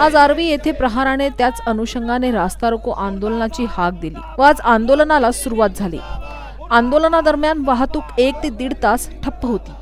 आज आर्वी येथे प्रहाराने त्याच अनुषंगाने रास्ता रोको आंदोलनाची हाक दिली व आज आंदोलनाला सुरुवात झाली आंदोलनादरम्यान वाहतूक एक ते दीड तास ठप्प होती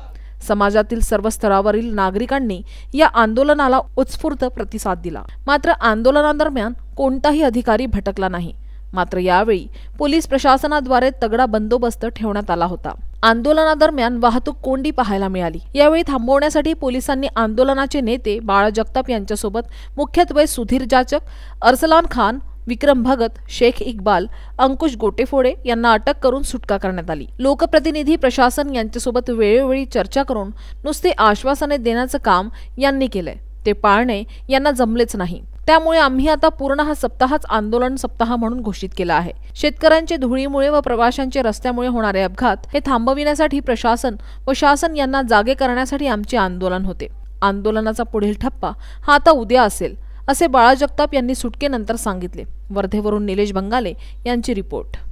समाजातील सर्व स्तरावरील नागरिकांनी या आंदोलनाला उत्स्फूर्त प्रतिसाद दिला मात्र आंदोलनादरम्यान कोणताही अधिकारी भटकला नाही मात्र यावेळी पोलीस प्रशासनाद्वारे तगडा बंदोबस्त ठेवण्यात आला होता आंदोलनादरम्यान वाहतूक कोंडी पाहायला मिळाली यावेळी थांबवण्यासाठी पोलिसांनी आंदोलनाचे नेते बाळा जगताप यांच्यासोबत मुख्यत्वे सुधीर जाचक अरसलान खान विक्रम भगत शेख इक्बाल अंकुश गोटेफोडे यांना अटक करून सुटका करण्यात आली लोकप्रतिनिधी प्रशासन यांच्यासोबत वेळोवेळी चर्चा करून नुसते आश्वासने देण्याचं काम यांनी केलंय ते पाळणे यांना जमलेच नाही त्यामुळे आम्ही आता पूर्ण हा सप्ताहच आंदोलन सप्ताह म्हणून घोषित केला आहे शेतकऱ्यांचे धुळीमुळे व प्रवाशांचे रस्त्यामुळे होणारे अपघात हे थांबविण्यासाठी प्रशासन व शासन यांना जागे करण्यासाठी आमचे आंदोलन होते आंदोलनाचा पुढील ठप्पा हा आता उद्या असेल असे बाळा जगताप यांनी सुटकेनंतर सांगितले वर्धेवरून निलेश बंगाले यांची रिपोर्ट